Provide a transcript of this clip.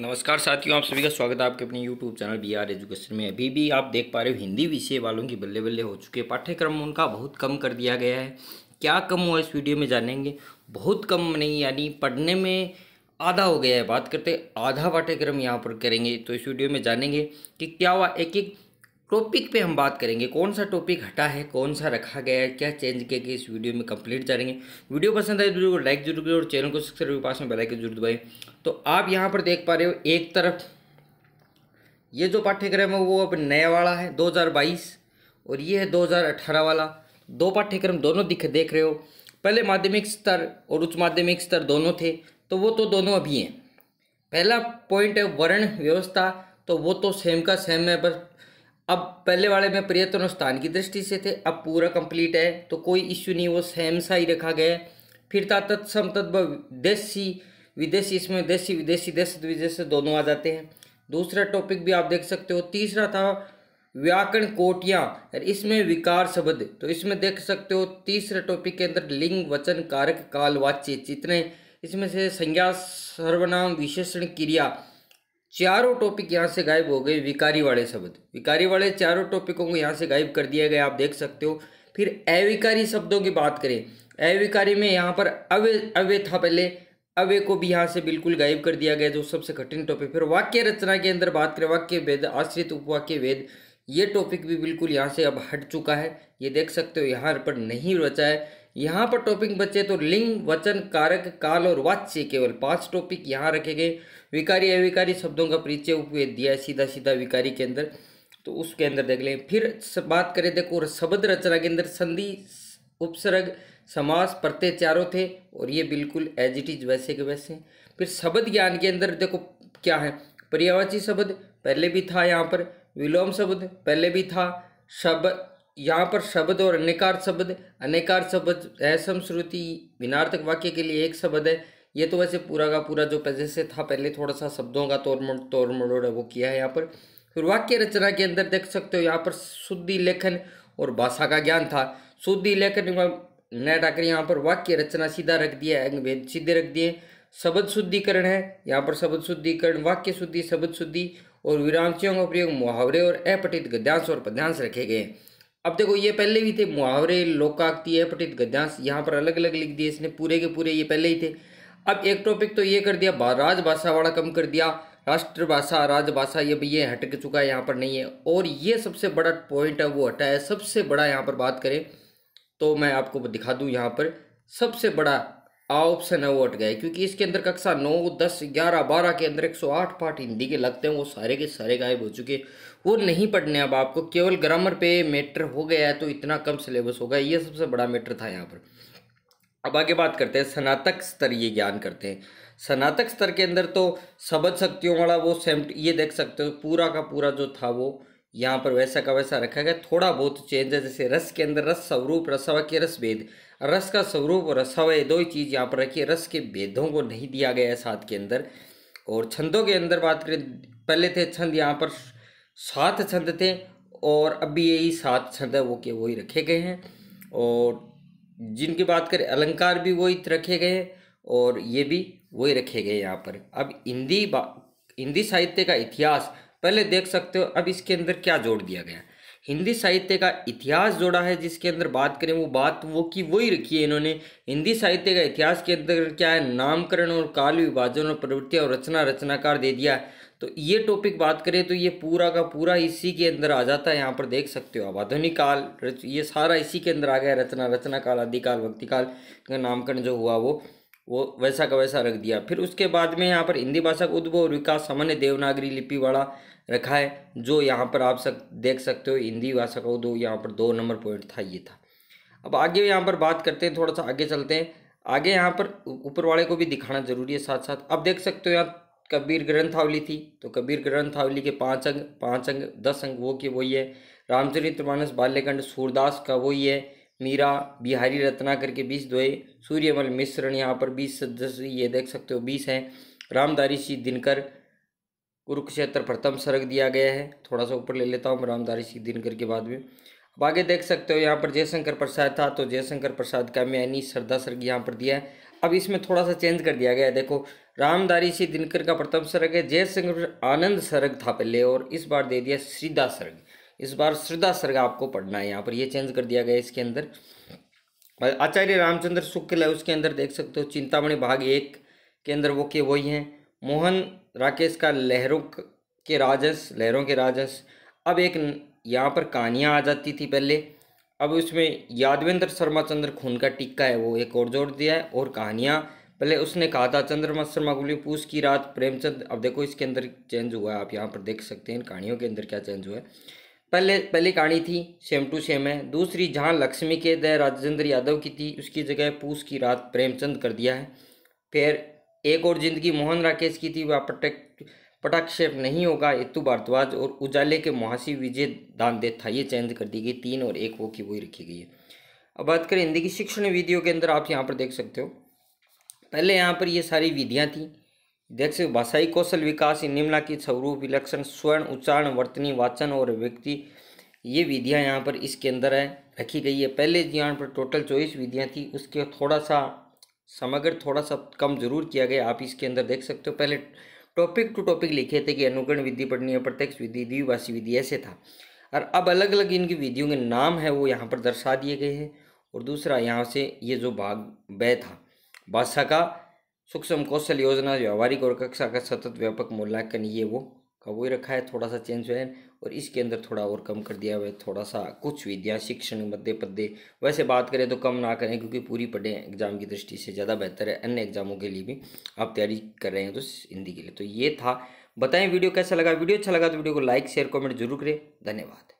नमस्कार साथियों आप सभी का स्वागत है आपके अपने YouTube channel B R education में अभी भी आप देख पा रहे हो हिंदी विषय वालों की बल्ले बल्ले हो चुके हैं पाठ्यक्रम उनका बहुत कम कर दिया गया है क्या कम हुआ इस वीडियो में जानेंगे बहुत कम नहीं यानी पढ़ने में आधा हो गया है बात करते आधा पाठ्यक्रम यहाँ पर करेंगे तो इस वीडियो में जानेंगे कि क्या हुआ एक एक टॉपिक पे हम बात करेंगे कौन सा टॉपिक हटा है कौन सा रखा गया है क्या चेंज किया गया इस वीडियो में कंप्लीट जानेंगे वीडियो पसंद आए तो वीडियो को लाइक जरूर करें और चैनल को सब्सक्राइब पास में बेलाइक जरूर दबाएं तो आप यहाँ पर देख पा रहे हो एक तरफ ये जो पाठ्यक्रम है वो अब नया वाला है दो और ये है दो वाला दो पाठ्यक्रम दोनों दिख देख रहे हो पहले माध्यमिक स्तर और उच्च माध्यमिक स्तर दोनों थे तो वो तो दोनों अभी हैं पहला पॉइंट है वर्ण व्यवस्था तो वो तो सेम का सेम है पर अब पहले वाले में प्रयत्न तो स्थान की दृष्टि से थे अब पूरा कंप्लीट है तो कोई इश्यू नहीं वो सेम सा ही रखा गया है फिर था तत्सम तत्व विदेशी विदेशी इसमें देशी विदेशी देश विदेश दोनों आ जाते हैं दूसरा टॉपिक भी आप देख सकते हो तीसरा था व्याकरण कोटियाँ इसमें विकार शब्द तो इसमें देख सकते हो तीसरे टॉपिक के अंदर लिंग वचन कारक काल वाच्य जितने इसमें से संज्ञा सर्वनाम विशेषण क्रिया चारों टॉपिक यहाँ से गायब हो गए विकारी वाले शब्द विकारी वाले चारों टॉपिकों को यहाँ से गायब कर दिया गया आप देख सकते हो फिर अविकारी शब्दों की बात करें अविकारी में यहाँ पर अवे अवे था पहले अवे को भी यहाँ से बिल्कुल गायब कर दिया गया जो सबसे कठिन टॉपिक फिर वाक्य रचना के अंदर बात करें वाक्य वेद आश्रित उपवाक्य वेद ये टॉपिक भी बिल्कुल यहाँ से अब हट चुका है ये देख सकते हो यहाँ पर नहीं रचा है यहाँ पर टॉपिक बचे तो लिंग वचन कारक काल और वाच्य केवल पांच टॉपिक यहाँ रखे गए विकारी अविकारी शब्दों का परिचय दिया है सीधा सीधा विकारी के अंदर तो उसके अंदर देख लें फिर बात करें देखो और शब्द रचना के अंदर संधि उपसर्ग समास प्रत्यय चारों थे और ये बिल्कुल एज इट इज वैसे के वैसे फिर शब्द ज्ञान के अंदर देखो क्या है पर्यावाची शब्द पहले भी था यहाँ पर विलोम शब्द पहले भी था शब्द यहाँ पर शब्द और अनेकार शब्द अनेकार शब्द श्रुति विनार्थक वाक्य के लिए एक शब्द है ये तो वैसे पूरा का पूरा जो जैसे था पहले थोड़ा सा शब्दों का तोड़ मोड़ तोड़ मोड़ है वो किया है यहाँ पर फिर वाक्य रचना के अंदर देख सकते हो यहाँ पर शुद्धि लेखन और भाषा का ज्ञान था शुद्धि लेखन नया डाकर यहाँ पर वाक्य रचना सीधा रख दिया है अंगभेद सीधे रख दिए शब्द शुद्धिकरण है यहाँ पर शब्द शुद्धिकरण वाक्य शुद्धि शब्द शुद्धि और विरामचियों का प्रयोग मुहावरे और अपठित गद्यांश और पद्यांश रखे गए हैं अब देखो ये पहले भी थे मुहावरे लोकाक्ति पठित गद्यांश यहाँ पर अलग अलग लिख दिए इसने पूरे के पूरे ये पहले ही थे अब एक टॉपिक तो ये कर दिया राजभाषा वाला कम कर दिया राष्ट्रभाषा राजभाषा ये भी ये हट चुका है यहाँ पर नहीं है और ये सबसे बड़ा पॉइंट है वो हटा है सबसे बड़ा यहाँ पर बात करें तो मैं आपको दिखा दूँ यहाँ पर सबसे बड़ा आ ऑप्शन है वो हट गया क्योंकि इसके अंदर कक्षा नौ दस ग्यारह बारह के अंदर एक सौ आठ पार्ट हिंदी के लगते हैं वो सारे के सारे गायब हो चुके वो नहीं पढ़ने अब आपको केवल ग्रामर पे मैटर हो गया है तो इतना कम सिलेबस होगा ये सबसे बड़ा मैटर था यहाँ पर अब आगे बात करते हैं स्नातक स्तर ये ज्ञान करते हैं स्नातक स्तर के अंदर तो समझ शक्तियों वाला वो सेम ये देख सकते हो पूरा का पूरा जो था वो यहाँ पर वैसा का वैसा रखा गया थोड़ा बहुत चेंज है जैसे रस के अंदर रस स्वरूप रसवा के रस भेद रस का स्वरूप और ये दो ही चीज़ यहाँ पर रखी है रस के भेदों को नहीं दिया गया है साथ के अंदर और छंदों के अंदर बात करें पहले थे छंद यहाँ पर सात छंद थे और अभी यही सात छंद है वो के वही रखे गए हैं और जिनकी बात करें अलंकार भी वही रखे गए हैं और ये भी वही रखे गए यहाँ पर अब हिंदी हिंदी साहित्य का इतिहास पहले देख सकते हो अब इसके अंदर क्या जोड़ दिया गया हिंदी साहित्य का इतिहास जोड़ा है जिसके अंदर बात करें वो बात वो की वही रखी है इन्होंने हिंदी साहित्य का इतिहास के अंदर क्या है नामकरण और काल विभाजन और प्रवृत्ति और रचना रचनाकार दे दिया तो ये टॉपिक बात करें तो ये पूरा का पूरा इसी के अंदर आ जाता है यहाँ पर देख सकते हो अब आधुनिक काल ये सारा इसी के अंदर आ गया रचना रचना काल आदिकाल भक्तिकाल नामकरण जो हुआ वो वो वैसा का वैसा रख दिया फिर उसके बाद में यहाँ पर हिंदी भाषा का उद्भव और विकास सामान्य देवनागरी लिपि वाला रखा है जो यहाँ पर आप सक देख सकते हो हिंदी भाषा का उद्भव यहाँ पर दो नंबर पॉइंट था ये था अब आगे यहाँ पर बात करते हैं थोड़ा सा आगे चलते हैं आगे यहाँ पर ऊपर वाले को भी दिखाना जरूरी है साथ साथ अब देख सकते हो यहाँ कबीर ग्रंथावली थी तो कबीर ग्रंथावली के पाँच अंग पाँच अंग दस अंग वो के वही है रामचरित्रमानस बाल्यकंड सूरदास का वही है मीरा बिहारी रत्नाकर के बीस दोए सूर्यमल मिश्रण यहाँ पर बीस सदस्य ये देख सकते हो बीस हैं रामदारी सिंह दिनकर कुरुक्षेत्र प्रथम सर्ग दिया गया है थोड़ा सा ऊपर ले लेता हूँ रामदारी सिंह दिनकर के बाद में अब आगे देख सकते हो यहाँ पर जयशंकर प्रसाद था तो जयशंकर प्रसाद का मैं श्रद्धा सर्ग यहाँ पर दिया है अब इसमें थोड़ा सा चेंज कर दिया गया है देखो रामदारी सिंह दिनकर का प्रथम सर्ग है जयशंकर आनंद सर्ग था पहले और इस बार दे दिया सीधा सर्ग इस बार श्रद्धा सर्ग आपको पढ़ना है यहाँ पर ये चेंज कर दिया गया इसके अंदर आचार्य रामचंद्र शुक्ल है उसके अंदर देख सकते हो चिंतामणि भाग एक के अंदर वो के वही हैं मोहन राकेश का लहरों के राजस लहरों के राजस अब एक यहाँ पर कहानियाँ आ जाती थी पहले अब उसमें यादवेंद्र शर्मा चंद्र खून का टिक्का है वो एक और जोड़ दिया है और कहानियाँ पहले उसने कहा था चंद्रमा शर्मा गुली पूछ की रात प्रेमचंद अब देखो इसके अंदर चेंज हुआ है आप यहाँ पर देख सकते हैं कहानियों के अंदर क्या चेंज हुआ है पहले पहली कहानी थी सेम टू सेम है दूसरी जहाँ लक्ष्मी के दया राजेंद्र यादव की थी उसकी जगह पूस की रात प्रेमचंद कर दिया है फिर एक और जिंदगी मोहन राकेश की थी वह पटक पटाक्षेप नहीं होगा इतु भारद्वाज और उजाले के मुहासी विजय दानदे था ये चेंज कर दी गई तीन और एक वो की वही रखी गई है अब बात करें हिंदी की शिक्षण विधियों के अंदर आप यहाँ पर देख सकते हो पहले यहाँ पर ये सारी विधियाँ थी अध्यक्ष भाषाई कौशल विकास निम्ना की स्वरूप विलक्षण स्वर्ण उच्चारण वर्तनी वाचन और व्यक्ति ये विधियाँ यहाँ पर इसके अंदर है रखी गई है पहले यहाँ पर टोटल चौबीस विधियाँ थी उसके थोड़ा सा समग्र थोड़ा सा कम जरूर किया गया आप इसके अंदर देख सकते हो पहले टॉपिक टू टॉपिक लिखे थे कि अनुकरण विधि है प्रत्यक्ष विधि द्विभाषी विधि ऐसे था और अब अलग अलग इनकी विधियों के नाम है वो यहाँ पर दर्शा दिए गए हैं और दूसरा यहाँ से ये जो भाग बै था भाषा का सूक्ष्म कौशल योजना व्यवहारिक और कक्षा का सतत व्यापक मूल्यांकन ये वो का वही रखा है थोड़ा सा चेंज हुआ है और इसके अंदर थोड़ा और कम कर दिया हुआ है थोड़ा सा कुछ विद्या शिक्षण मध्य पद्य वैसे बात करें तो कम ना करें क्योंकि पूरी पढ़ें एग्जाम की दृष्टि से ज़्यादा बेहतर है अन्य एग्जामों के लिए भी आप तैयारी कर रहे हैं तो हिंदी के लिए तो ये था बताएं वीडियो कैसा लगा वीडियो अच्छा लगा तो वीडियो को लाइक शेयर कॉमेंट जरूर करें धन्यवाद